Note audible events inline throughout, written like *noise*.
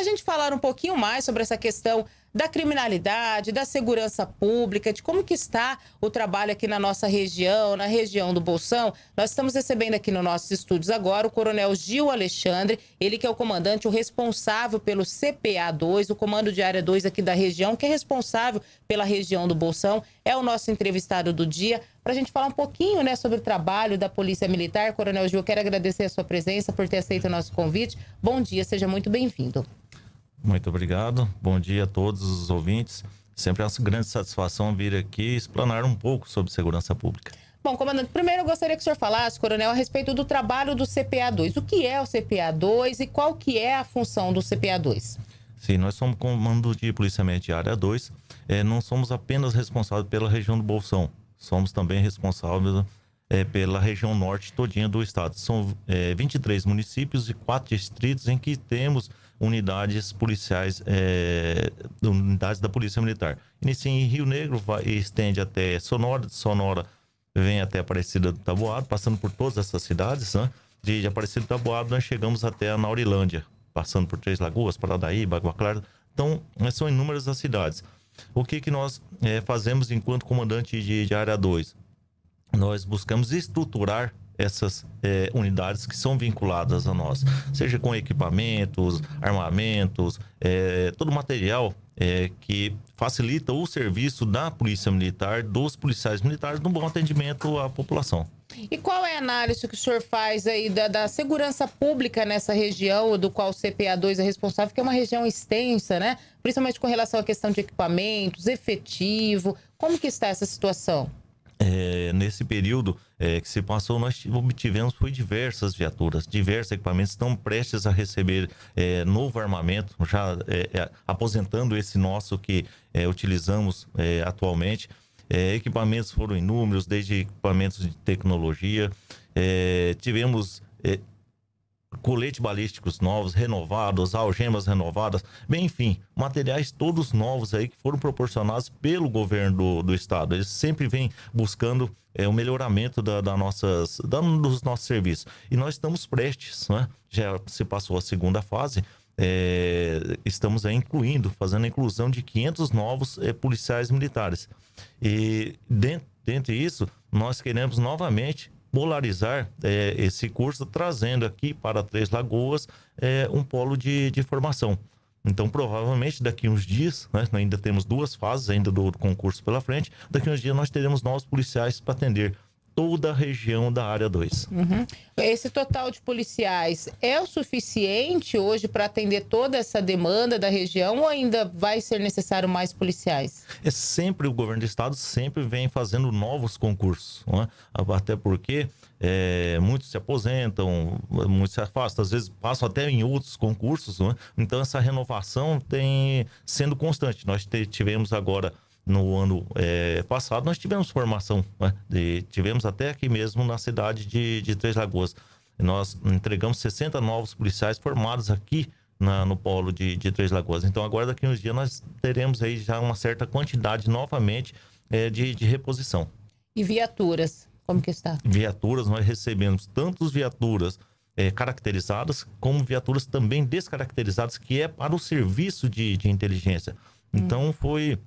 para a gente falar um pouquinho mais sobre essa questão da criminalidade, da segurança pública, de como que está o trabalho aqui na nossa região, na região do Bolsão. Nós estamos recebendo aqui nos nossos estúdios agora o Coronel Gil Alexandre, ele que é o comandante, o responsável pelo CPA2, o Comando de Área 2 aqui da região, que é responsável pela região do Bolsão, é o nosso entrevistado do dia. Para a gente falar um pouquinho né, sobre o trabalho da Polícia Militar, Coronel Gil, quero agradecer a sua presença por ter aceito o nosso convite. Bom dia, seja muito bem-vindo. Muito obrigado. Bom dia a todos os ouvintes. Sempre é uma grande satisfação vir aqui explanar um pouco sobre segurança pública. Bom, comandante, primeiro eu gostaria que o senhor falasse, coronel, a respeito do trabalho do CPA2. O que é o CPA2 e qual que é a função do CPA2? Sim, nós somos comando de policiamento de área 2. É, eh, não somos apenas responsáveis pela região do Bolsão. Somos também responsáveis é, pela região norte todinha do estado. São é, 23 municípios e quatro distritos em que temos unidades policiais, é, unidades da Polícia Militar. Inicia em Rio Negro, vai, estende até Sonora, de Sonora vem até Aparecida do Taboado, passando por todas essas cidades, né? De, Aparecida do Taboado nós chegamos até a Naurilândia, passando por Três Lagoas, Paradaíba, Água Clara. Então, eh, são inúmeras as cidades. O que, que nós eh, fazemos enquanto comandante de, de área 2? nós buscamos estruturar essas é, unidades que são vinculadas a nós, seja com equipamentos, armamentos, é, todo material é, que facilita o serviço da polícia militar, dos policiais militares, no bom atendimento à população. E qual é a análise que o senhor faz aí da, da segurança pública nessa região, do qual o CPA2 é responsável, que é uma região extensa, né? Principalmente com relação à questão de equipamentos, efetivo. Como que está essa situação? É, nesse período é, que se passou, nós obtivemos foi diversas viaturas, diversos equipamentos estão prestes a receber é, novo armamento, já é, é, aposentando esse nosso que é, utilizamos atualmente. equipamentos foram inúmeros, desde equipamentos de tecnologia. tivemos colete balísticos novos, renovados, algemas renovadas, bem, enfim, materiais todos novos aí que foram proporcionados pelo governo do, do estado. Eles sempre vêm buscando é, o melhoramento da, da nossas, da, dos nossos serviços. E nós estamos prestes, né? Já se passou a segunda fase, é, estamos aí incluindo, fazendo a inclusão de 500 novos é, policiais militares. E dentro, dentro disso, nós queremos novamente polarizar é, esse curso, trazendo aqui para Três Lagoas é, um polo de, de formação. Então, provavelmente, daqui uns dias, né, ainda temos duas fases ainda do concurso pela frente, daqui uns dias nós teremos novos policiais para atender toda a região da área 2. Uhum. Esse total de policiais é o suficiente hoje para atender toda essa demanda da região ou ainda vai ser necessário mais policiais? É sempre o governo do estado sempre vem fazendo novos concursos, é? até porque é, muitos se aposentam, muitos se afastam, às vezes passam até em outros concursos, é? então essa renovação tem sendo constante. Nós tivemos agora no ano é, passado, nós tivemos formação, né? de, tivemos até aqui mesmo na cidade de, de Três Lagoas. Nós entregamos 60 novos policiais formados aqui na, no polo de, de Três Lagoas. Então, agora daqui uns dias nós teremos aí já uma certa quantidade novamente é, de, de reposição. E viaturas, como que está? Viaturas, nós recebemos tantos viaturas é, caracterizadas como viaturas também descaracterizadas, que é para o serviço de, de inteligência. Então, hum. foi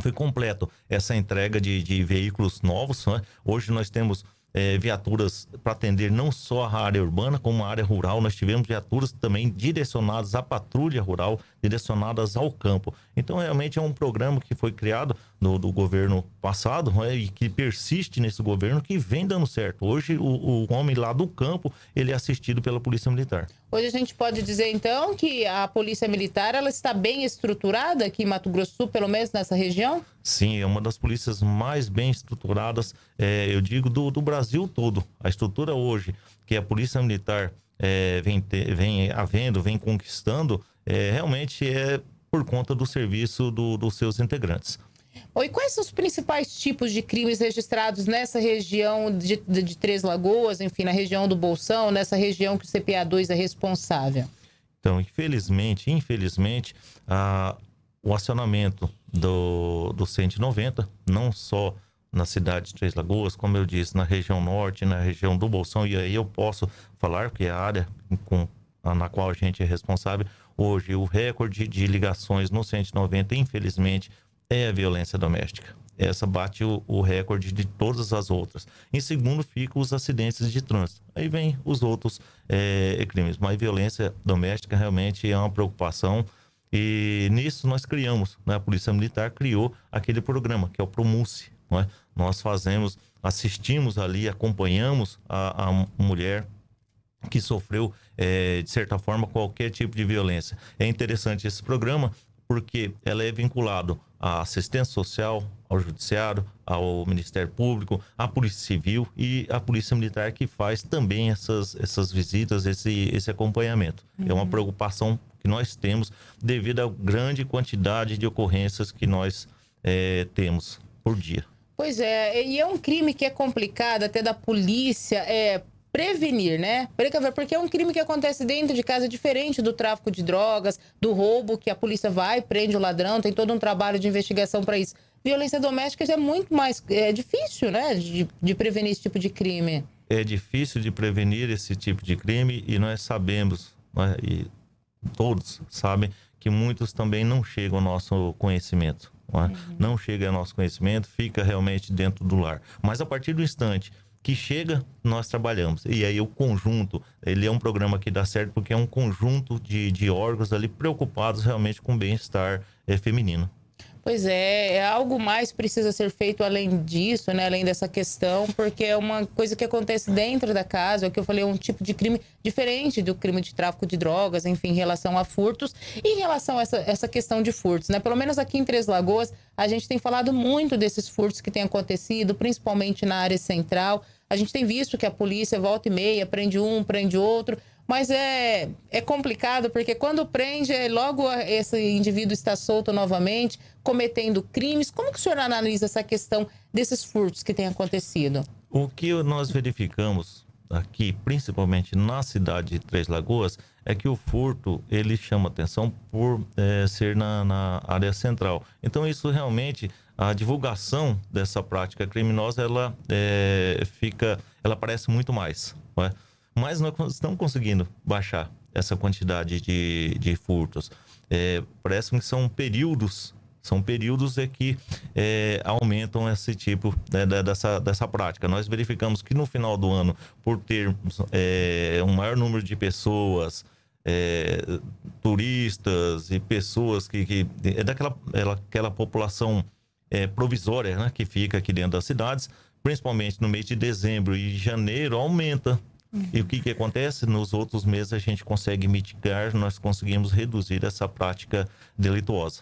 foi completo essa entrega de, de veículos novos. Né? Hoje nós temos é, viaturas para atender não só a área urbana, como a área rural. Nós tivemos viaturas também direcionadas à patrulha rural, direcionadas ao campo. Então, realmente é um programa que foi criado no, do governo passado né, e que persiste nesse governo, que vem dando certo. Hoje, o, o homem lá do campo, ele é assistido pela Polícia Militar. Hoje a gente pode dizer, então, que a Polícia Militar ela está bem estruturada aqui em Mato Grosso Sul, pelo menos nessa região? Sim, é uma das polícias mais bem estruturadas, é, eu digo, do, do, Brasil todo. A estrutura hoje que a Polícia Militar é, vem, ter, vem havendo, vem conquistando, é, realmente é por conta do serviço do, dos seus integrantes. Oi, quais são os principais tipos de crimes registrados nessa região de, de, de Três Lagoas, enfim, na região do Bolsão, nessa região que o CPA2 é responsável? Então, infelizmente, infelizmente, a, o acionamento do, do 190, não só na cidade de Três Lagoas, como eu disse, na região norte, na região do Bolsão, e aí eu posso falar, porque é a área com, na qual a gente é responsável, hoje o recorde de ligações no 190, infelizmente, é a violência doméstica. Essa bate o, o recorde de todas as outras. Em segundo, ficam os acidentes de trânsito. Aí vem os outros é, crimes. Mas violência doméstica realmente é uma preocupação. E nisso nós criamos, né? a Polícia Militar criou aquele programa, que é o Promuce. É? Nós fazemos, assistimos ali, acompanhamos a, a mulher que sofreu, é, de certa forma, qualquer tipo de violência. É interessante esse programa porque ela é vinculada à assistência social, ao judiciário, ao Ministério Público, à Polícia Civil e à Polícia Militar que faz também essas, essas visitas, esse, esse acompanhamento. Uhum. É uma uhum. preocupação que nós temos devido à grande quantidade de ocorrências que nós é, temos por dia. Pois é, e é um crime que é complicado até da polícia é, prevenir, né? Precaver, porque é um crime que acontece dentro de casa, diferente do tráfico de drogas, do roubo, que a polícia vai, prende o ladrão, tem todo um trabalho de investigação para isso. Violência doméstica é muito mais é difícil, né? De, de prevenir esse tipo de crime. É difícil de prevenir esse tipo de crime e nós sabemos, né, e todos sabem, que muitos também não chegam ao nosso conhecimento. Não, é? uhum. não chega ao nosso conhecimento, fica realmente dentro do lar. Mas a partir do instante que chega, nós trabalhamos. E aí o conjunto, ele é um programa que dá certo porque é um conjunto de, de órgãos ali preocupados realmente com o bem-estar é, feminino. Pois é, é algo mais precisa ser feito além disso, né? Além dessa questão, porque é uma coisa que acontece dentro da casa, é o que eu falei, é um tipo de crime diferente do crime de tráfico de drogas, enfim, em relação a furtos. E em relação a essa, essa questão de furtos, né? Pelo menos aqui em Três Lagoas, a gente tem falado muito desses furtos que têm acontecido, principalmente na área central. A gente tem visto que a polícia volta e meia, prende um, prende outro, mas é, é complicado porque quando prende, é logo esse indivíduo está solto novamente, cometendo crimes. Como que o senhor analisa essa questão desses furtos que têm acontecido? O que nós verificamos aqui, principalmente na cidade de Três Lagoas, é que o furto ele chama atenção por é, ser na, na área central. Então isso realmente a divulgação dessa prática criminosa ela é, fica ela aparece muito mais é? mas nós estamos conseguindo baixar essa quantidade de, de furtos é, parece que são períodos são períodos em é que é, aumentam esse tipo né, dessa, dessa prática. Nós verificamos que no final do ano, por termos é, um maior número de pessoas, turistas e pessoas que, que é daquela aquela população é, provisórias, né, que fica aqui dentro das cidades, principalmente no mês de dezembro e janeiro, aumenta. E o que, que acontece? Nos outros meses a gente consegue mitigar, nós conseguimos reduzir essa prática delituosa.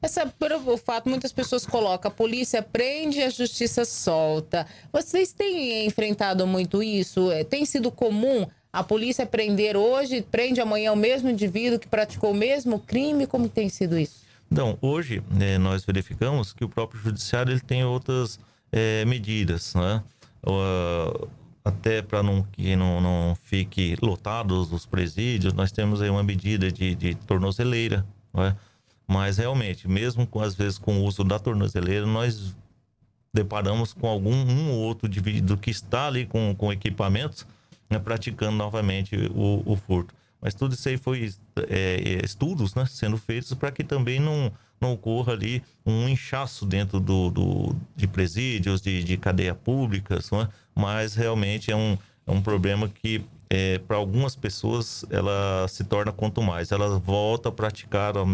Essa, o fato, muitas pessoas colocam a polícia prende, a justiça solta. Vocês têm enfrentado muito isso? É, tem sido comum a polícia prender hoje, prende amanhã o mesmo indivíduo que praticou o mesmo crime? Como tem sido isso? Então, hoje né, nós verificamos que o próprio judiciário ele tem outras é, medidas, né? Uh, até para não que não, não fique lotados os presídios, nós temos aí uma medida de, de tornozeleira, é? Mas realmente, mesmo com às vezes com o uso da tornozeleira, nós deparamos com algum um ou outro indivíduo que está ali com, com equipamentos né, praticando novamente o, o furto. Mas tudo isso aí foi é, é estudos né, sendo feitos para que também não, não ocorra ali um inchaço dentro do, do de presídios, de, de cadeia públicas, né. mas realmente é um, é um problema que é, para algumas pessoas ela se torna quanto mais, ela volta a praticar o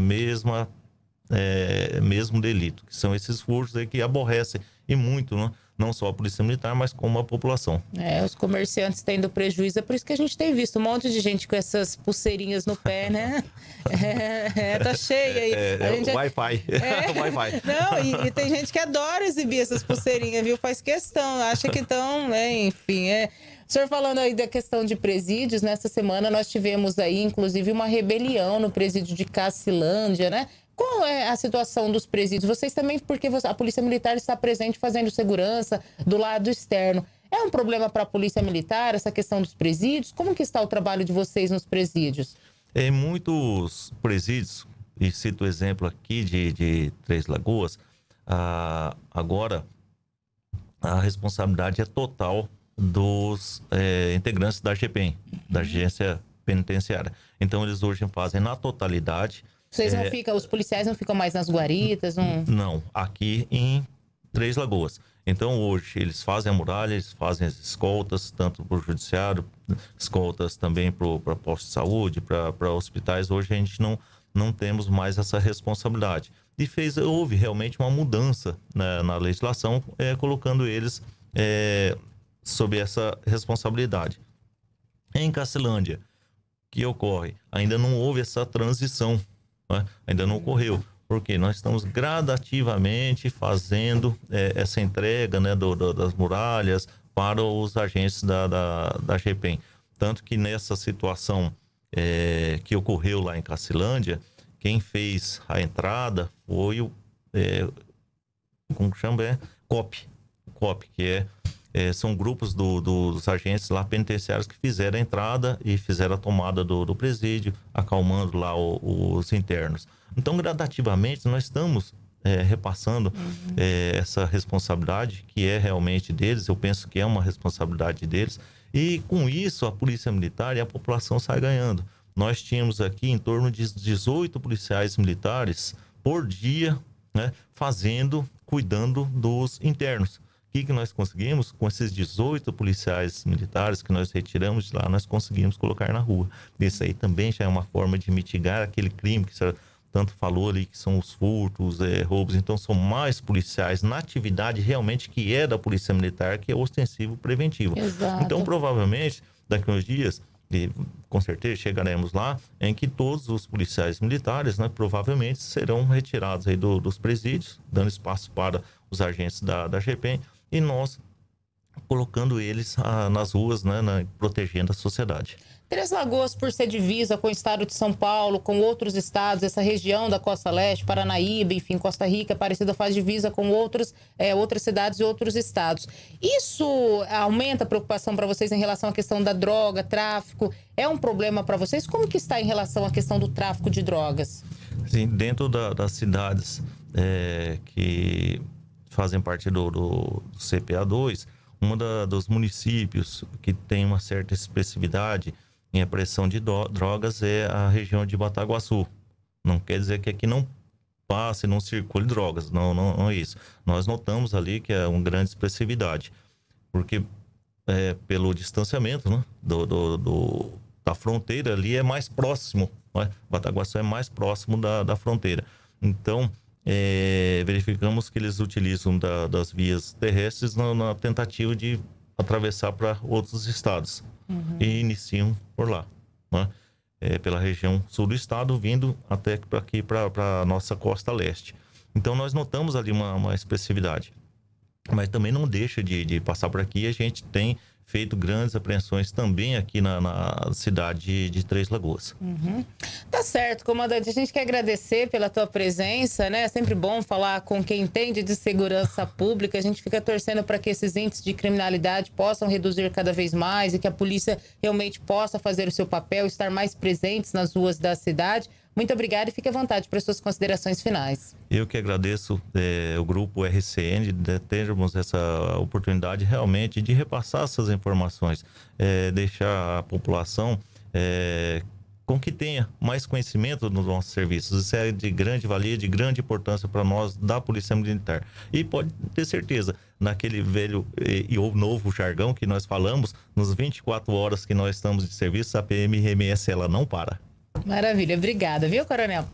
é, mesmo delito, que são esses furtos aí que aborrecem e muito, né? não só a Polícia Militar, mas como a população. É, os comerciantes tendo prejuízo, é por isso que a gente tem visto um monte de gente com essas pulseirinhas no pé, né? *laughs* é, é, tá cheia aí. É, é, gente... É Wi-Fi. *laughs* É... *laughs* Wi-Fi. Não, e, e, tem gente que adora exibir essas pulseirinhas, viu? Faz questão, acha que estão, né? Enfim, é... O senhor falando aí da questão de presídios, nessa semana nós tivemos aí, inclusive, uma rebelião no presídio de Cacilândia, né? Qual é a situação dos presídios? Vocês também, porque a Polícia Militar está presente fazendo segurança do lado externo. É um problema para a Polícia Militar essa questão dos presídios? Como que está o trabalho de vocês nos presídios? Em é, muitos presídios, e cito o exemplo aqui de, de Três Lagoas, agora a responsabilidade é total dos é, integrantes da GPEM, da uhum. Agência Penitenciária. Então, eles hoje fazem na totalidade vocês não é. ficam, os policiais não ficam mais nas guaritas? Não, não aqui em Três Lagoas. Então, hoje, eles fazem a muralha, eles fazem as escoltas, tanto para o judiciário, escoltas também para posto de saúde, para hospitais. Hoje, a gente não, não temos mais essa responsabilidade. E fez, houve realmente uma mudança né, na legislação, é, colocando eles é, sob essa responsabilidade. Em Castelândia, que ocorre? Ainda não houve essa transição né? ainda não ocorreu. Porque nós estamos gradativamente fazendo é, essa entrega né, do, do, das muralhas para os agentes da, da, da GPEM. Tanto que nessa situação é, que ocorreu lá em Cacilândia, quem fez a entrada foi o. É, como chama? É, COP. COP, que é é, são grupos do, do, dos agentes lá penitenciários que fizeram a entrada e fizeram a tomada do, do presídio, acalmando lá o, os internos. Então, gradativamente, nós estamos é, repassando uhum. é, essa responsabilidade que é realmente deles, eu penso que é uma responsabilidade deles, e com isso a Polícia Militar e a população sai ganhando. Nós tínhamos aqui em torno de 18 policiais militares por dia né, fazendo, cuidando dos internos que, que nós conseguimos? Com esses 18 policiais militares que nós retiramos de lá, nós conseguimos colocar na rua. Isso aí também já é uma forma de mitigar aquele crime que você tanto falou ali, que são os furtos, é, roubos. Então, são mais policiais na atividade realmente que é da Polícia Militar, que é ostensivo preventivo. Exato. Então, provavelmente, daqui a uns dias, e com certeza chegaremos lá, em que todos os policiais militares, né, provavelmente, serão retirados aí do, dos presídios, dando espaço para os agentes da, da GPEM e nós colocando eles ah, nas ruas, né, na, né, protegendo a sociedade. Três Lagoas, por ser divisa com o estado de São Paulo, com outros estados, essa região da Costa Leste, Paranaíba, enfim, Costa Rica, parecida faz divisa com outros, é, outras cidades e outros estados. Isso aumenta a preocupação para vocês em relação à questão da droga, tráfico? É um problema para vocês? Como que está em relação à questão do tráfico de drogas? Sim, dentro da, das cidades é, que fazem parte do, do CPA2, um dos municípios que tem uma certa expressividade em apreensão de do, drogas é a região de Bataguaçu. Não quer dizer que aqui não passe, não circule drogas, não, não, não é isso. Nós notamos ali que é uma grande expressividade, porque é, pelo distanciamento né, do, do, do, da fronteira ali é mais próximo, né? Bataguaçu é mais próximo da, da fronteira. Então, é, verificamos que eles utilizam da, das vias terrestres na, na, tentativa de atravessar para outros estados uhum. e iniciam por lá, né? é, pela região sul do estado, vindo até para aqui para a nossa costa leste. Então nós notamos ali uma, uma expressividade mas também não deixa de, de passar por aqui. A gente tem feito grandes apreensões também aqui na, na cidade de Três Lagoas. Uhum. Tá certo, comandante. A gente quer agradecer pela tua presença, né? É sempre bom falar com quem entende de segurança *laughs* pública. A gente fica torcendo para que esses índices de criminalidade possam reduzir cada vez mais e que a polícia realmente possa fazer o seu papel, estar mais presentes nas ruas da cidade. Muito obrigada e fique à vontade para as suas considerações finais. Eu que agradeço é, o grupo RCN de né, termos essa oportunidade realmente de repassar essas informações, é, deixar a população é, com que tenha mais conhecimento dos nossos serviços. Isso é de grande valia, de grande importância para nós da Polícia Militar. E pode ter certeza, naquele velho e, ou novo jargão que nós falamos, nos 24 horas que nós estamos de serviço, a PMRMS ela não para. Maravilha, obrigada, viu, Coronel?